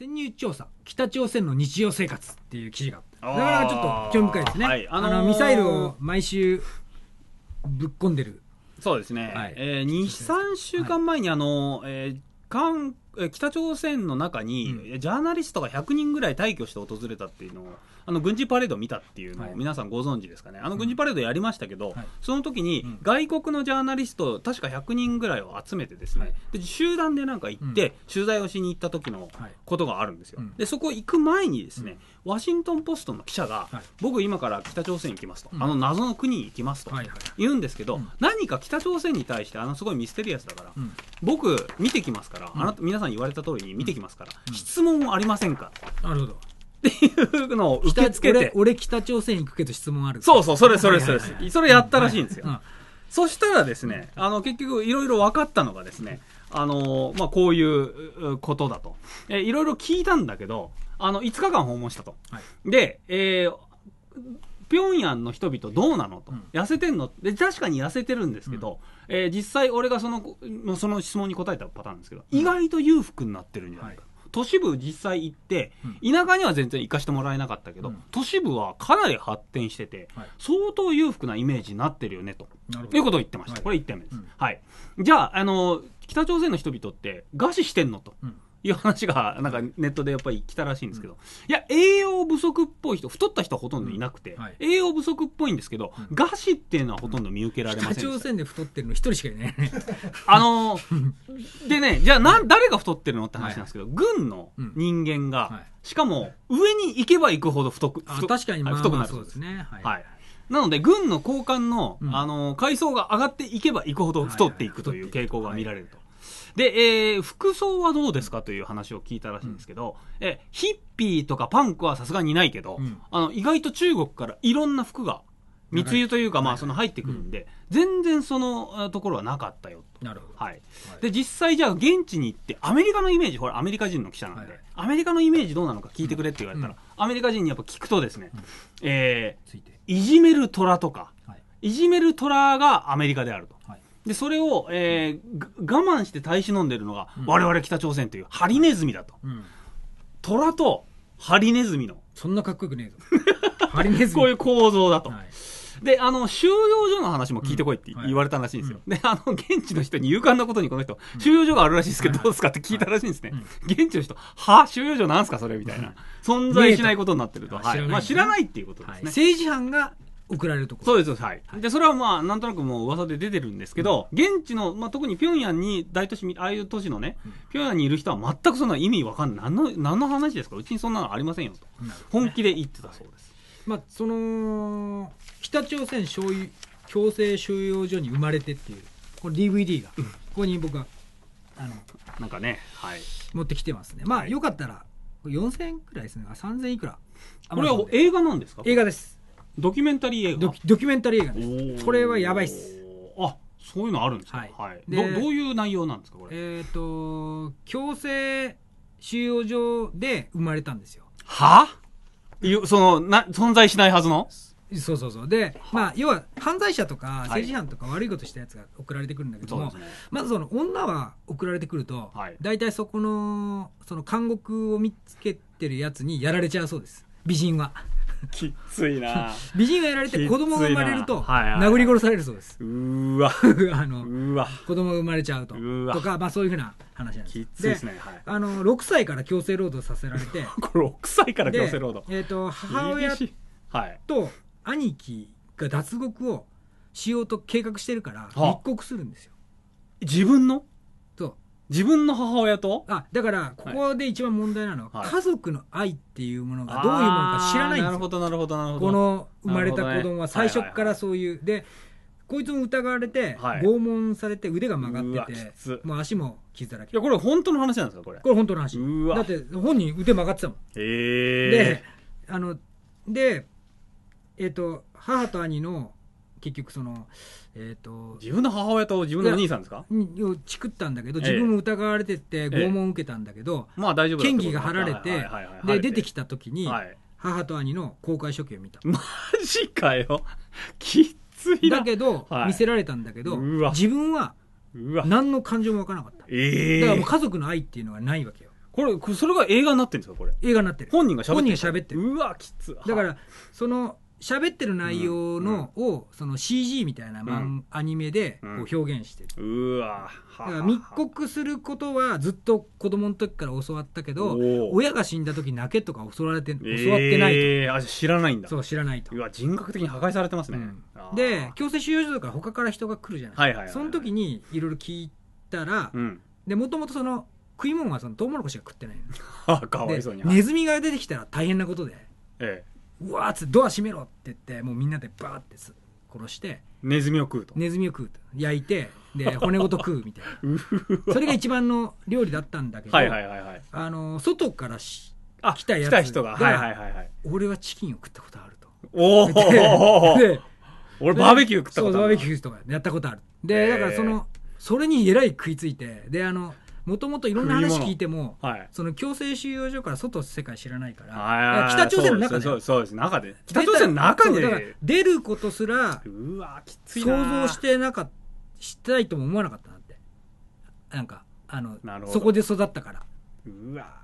潜入調査北朝鮮の日常生活っていう記事があってだからちょっと興味深いですね、はいあのー、あのミサイルを毎週ぶっ込んでるそうですね、はい、えー、23週間前に、あの、はい、えー、韓北朝鮮の中に、ジャーナリストが100人ぐらい退去して訪れたっていうのをあの軍事パレードを見たっていうのを皆さんご存知ですかね、あの軍事パレードやりましたけど、その時に外国のジャーナリスト確か100人ぐらいを集めてですね、で集団でなんか行って、取材をしに行った時のことがあるんですよ、でそこ行く前にですね、ワシントン・ポストの記者が、僕今から北朝鮮行きますと、あの謎の国に行きますと言うんですけど、何か北朝鮮に対してあのすごいミステリアスだから、僕見てきますから、あなた皆さん言われた通りに見てきますから、質問ありませんかなるほどっていうのを受け付けて俺北朝鮮行くけど質問あるそうそうそれそれそれ、それやったらしいんですよ、そしたらですね、あの、結局いろいろ分かったのがですね、あの、まあ、こういうことだと。え、いろいろ聞いたんだけど、あの、5日間訪問したと。はい、で、えー、平壌の人々どうなのと、うん、痩せてんので確かに痩せてるんですけど、うん、えー、実際俺がそのその質問に答えたパターンですけど、意外と裕福になってるんじゃないか、はい、都市部実際行って、田舎には全然行かしてもらえなかったけど、都市部はかなり発展してて、はい、相当裕福なイメージになってるよねということを言ってました、これ1点目です、はいじゃああの北朝鮮の人々って餓死してんのと、いう話が、なんかネットでやっぱり来たらしいんですけど、うん、いや、栄養不足っぽい人、太った人はほとんどいなくて、うんはい、栄養不足っぽいんですけど、うん、餓死っていうのはほとんど見受けられません北朝鮮で太ってるの一人しかいない、ね。あのー、でね、じゃあな、誰が太ってるのって話なんですけど、はい、軍の人間が、はい、しかも、上に行けば行くほど太く、太確かに、まあ、太くなるそうですね。はいなので、軍の高官の、うん、あの、階層が上がっていけばいくほど太っていくという傾向が見られると。で、えー、服装はどうですかという話を聞いたらしいんですけど、うん、えヒッピーとかパンクはさすがにないけど、うん、あの意外と中国からいろんな服が密輸というか、まあ、その入ってくるんで、全然そのところはなかったよなるほど、はい、で実際、じゃあ現地に行ってアメリカのイメージほらアメリカ人の記者なんで、アメリカのイメージどうなのか聞いてくれって言われたら、アメリカ人にやっぱ聞くとですね、うえいじめる虎とか、い、じめる虎がアメリカであると。はいで、それを、えー、我慢して耐え忍んでるのが、我々北朝鮮というハリネズミだと。うん、虎とハリネズミの。そんなかっこよくねえぞ。ハリネズミ。こういう構造だと。はいで、あの、収容所の話も聞いてこいって言われたらしいんですよ。うんはい、で、あの、現地の人に勇敢なことにこの人、うん、収容所があるらしいですけど、どうですかって聞いたらしいんですね。現地の人、は収容所なんすかそれみたいな。存在しないことになってると。はい。まあ、知らないっていうことですね。政治犯が送られるとこそうです、はい、はい、で、それはまあ、なんとなくもう噂で出てるんですけど、うん、現地の、まあ、特に平壌に、大都市、ああいう都市のね、うん、平壌にいる人は全くそんな意味わかんない。何の、何の話ですかうちにそんなのありませんよと。ね、本気で言ってたそうです。まあ、その、北朝鮮醤油強制収容所に生まれてっていう、これ DVD が、ここに僕は、あの、なんかね、はい。持ってきてますね。まあ、よかったら、4000円くらいですね。3000いくら。これは映画なんですか映画です。ドキュメンタリー映画ドキドキュメンタリー映画ですこれはやばいっすあそういうのあるんですか、はいはい、どどういう内容なんですかこれえっ、ー、と強制収容所で生まれたんですよはそのな存在しないはずのそうそうそうで、まあ、要は犯罪者とか政治犯とか悪いことしたやつが送られてくるんだけども、はいね、まずその女は送られてくると、はい、大体そこのその監獄を見つけてるやつにやられちゃうそうです美人は。きついな 美人がやられて子供が生まれると殴り殺されるそうですうわ あのうわ子供が生まれちゃうととか、まあ、そういうふうな話なんですきついですね、はい、あの6歳から強制労働させられてこれ6歳から強制労働、えーと、母親と兄貴が脱獄をしようと計画してるから密告するんですよ自分の自分の母親とあだからここで一番問題なのは、はい家族の愛っていうものがどういうものか知らないんでなするよほどなるほどなるほどこの生まれた子供は最初からそういう、でこいつも疑われて、はい拷問されて腕が曲がっててもう足も傷だらけいやこれ本当の話なんですかこれこれ本当の話うわだって本人腕曲がってたもんへえであのでえっ、と母と兄の結局その、えっ、ー、と。自分の母親と自分のお兄さんですかをチクったんだけど、自分も疑われてて拷問を受けたんだけど、まあ大丈夫嫌疑が張られて、で、出てきた時に、母と兄の公開処刑を見た。マジかよ。きついだけど、見せられたんだけど、自分は、何の感情もわからなかった。だからもう家族の愛っていうのがないわけよ。これ、それが映画になってるんですかこれ。映画になってる。本人が喋ってる。本人がってる。うわ、きつ。だから、その、喋ってる内容の、をその CG みたいな、まん、アニメでこう表現してる、うわだから密告することはずっと子供の時から教わったけど親が死んだ時泣けとか教われて教わってないと、えー、あ知らないんだそう知らないとうわ人格的に破壊されてますね、で強制収容所とか他から人が来るじゃないいはい、その時にいろいろ聞いたら、でもともとその食い物はそのトウモロコシが食ってない かわいそうにネズミが出てきたら大変なことで、ええ、うわーってドア閉めろって言ってもうみんなでバーって殺してネズミを食うとネズミを食うと焼いてで骨ごと食うみたいな それが一番の料理だったんだけどはいはいはいはいあの外からしあ来たやつ来た人がはいはいはいはい俺はチキンを食ったことあるとおお 俺バーベキュー食ったことあるバーベキューとかやったことあるでだからそのそれにえらい食いついてであのもともといろんな話聞いても、はい、その強制収容所から外世界知らないから、北朝鮮の中でそうそうです中で北朝鮮の中で出ることすらうわきつい想像してなかしたいとも思わなかったなってなんかあのそこで育ったからうわ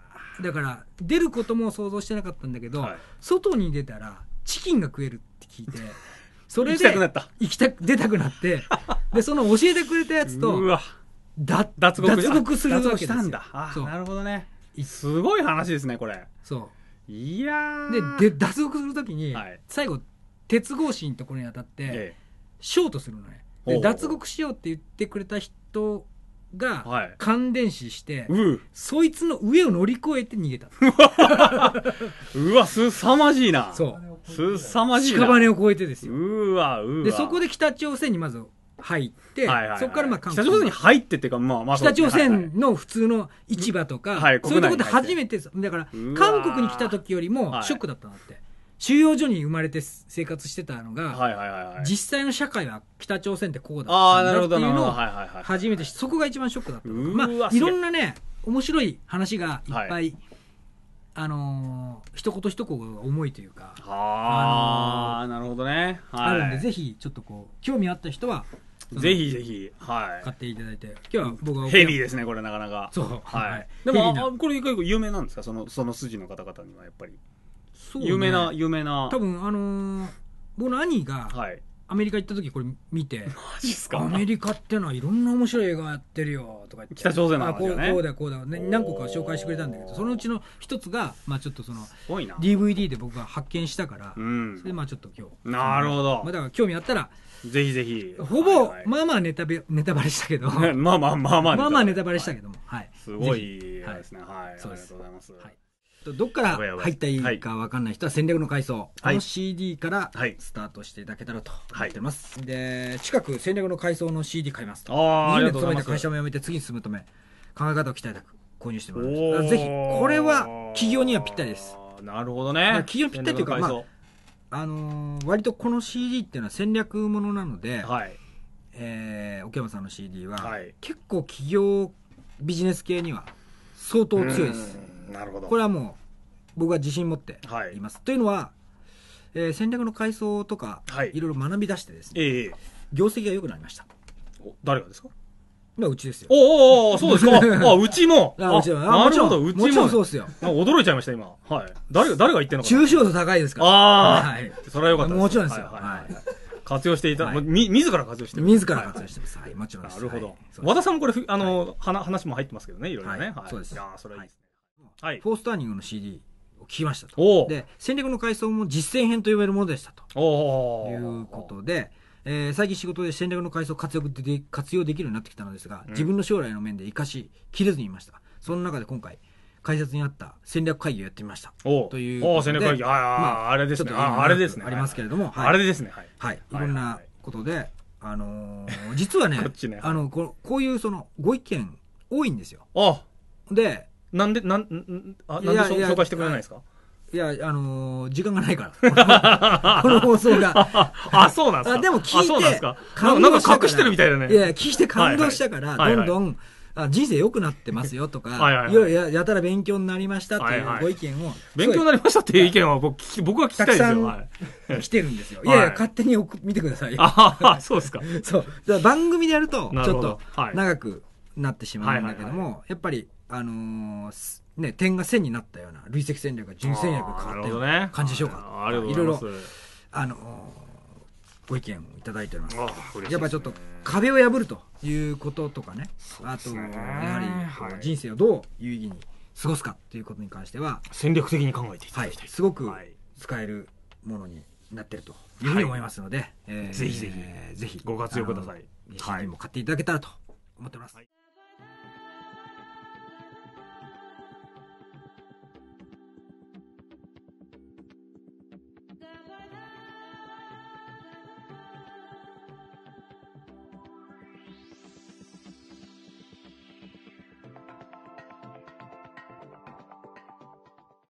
だから出ることも想像してなかったんだけど、はい、外に出たらチキンが食えるって聞いて それで行きたく出たくなってでその教えてくれたやつと脱獄脱獄する時。けんだあなるほどねすごい話ですねこれそういやでで脱獄するときに、はい、最後鉄格子のところに当たって、ええ、ショートするのねで脱獄しようって言ってくれた人が感電死して、はい、そいつの上を乗り越えて逃げた うわすさまじいなそうすさまじいな屍を越えてですようわうわでそこで北朝鮮にまず入って、はいはいはい、そこからまあ韓国北朝鮮に入ってっていうか、まあまあ、北朝鮮の普通の市場とか、はいはい、そういうところで初めて、だから韓国に来た時よりもショックだったなって。はい収容所に生まれて生活してたのが、はいはいはいはい、実際の社会は北朝鮮ってこうだったんだっていうのを初めてそこが一番ショックだったまあいろんなね面白い話がいっぱい、はい、あのー、一言一言が重いというかあ、あのー、なるほどね、はい、あるんでぜひちょっとこう興味あった人はぜひぜひ、はい。買っていただいて。今日は僕は。ヘビーですね、これなかなか。そう。はい。でも、これ結構有名なんですかその、その筋の方々にはやっぱり。そう、有名な、有名な。多分、あの僕の兄が、はい。アメリカ行った時これ見てマジっすかアメリカってのはいろんな面白い映画やってるよとか言って北朝鮮の話だよねこうだこうだ、ね、何個か紹介してくれたんだけどそのうちの一つが、まあ、ちょっとその DVD で僕が発見したから、うん、それでまあちょっと今日なるほど、まあ、だから興味あったらぜひぜひほぼ、まあまあネタベ ネタバレしたけど まあまあまあまあまあまあネタバレしたけども、はい、はい、すごいですねはい、はい、ありがとうございます、はいどっから入ったらいいか分かんない人は戦略の階層、はい、の CD からスタートしていただけたらと思ってます、はい、で近く戦略の階層の CD 買いますと2年勤めた会社も辞めて次に進むため考え方を鍛えたく購入してもらいますぜひこれは企業にはぴったりですなるほどね企業ぴったりというか、まああのー、割とこの CD っていうのは戦略ものなので、はいえー、奥山さんの CD は、はい、結構企業ビジネス系には相当強いですなるほどこれはもう僕は自信持っています、はい、というのは、えー、戦略の階層とか、はい、いろいろ学び出してですね、えー、業績が良くなりましたお誰がですかうちですよ。おおおそうですか。あ、うちも。あ、うちも。なるほど、うちも。もちろんそうですよ。驚いちゃいました、今。はい。誰が、誰が言ってんのか中小度高いですから。ああ。はい。それはよかったもちろんですよ。はい。活用していた、み、自ら活用して自ら活用してます。はい、もちろんです。なるほど。和田さんもこれ、あの、話も入ってますけどね、いろいろね。はい。そうです。ああ、それはいいですね。はい、フォースターニングの CD を聴きましたと。で、戦略の回想も実践編と呼べるものでしたと。いうことで、えー、最近仕事で戦略の回想を活用で活用できるようになってきたのですが、うん、自分の将来の面で生かしきれずにいました。その中で今回、解説にあった戦略会議をやってみました。という。戦略会議。あ、まあ、あれですね。ああれですね。ありますけれども。あれですね。はい。い。ろんなことで、あのー、実はね、ねあのこ、こういうその、ご意見多いんですよ。で、なんで、なん、あなんで紹介してくれないんですかいや、あのー、時間がないから。この放送が。あ、そうなんですかでも聞いて、感動したなんか隠してるみたいだね。いや、聞いて感動したから、どんどん、あ人生良くなってますよとか、はいはいはい、ややたら勉強になりましたっていうご意見を、はいはい、勉強になりましたっていう意見は僕僕は聞きたいですよ。来てるんですよ。いやいや、勝手に見てくださいよ。あそうですか。そう。番組でやると、ちょっと長くなってしまうんだけども、どはいはいはい、やっぱりあのー、ね、点が線になったような累積戦略が純戦略が変わったような感じでしょうか、ね、いろいろあのー、ご意見をいただいております、やっぱちょっと壁を破るということとかね、ね、あとやはり人生をどう有意義に過ごすかということに関しては戦略的に考えていただきたい、はい、すごく使えるものになってるというふうに思いますので、はい、えー、ぜひぜひ、えー、ぜひご活用ください。ぜひも買っていただけたらと思ってます。はい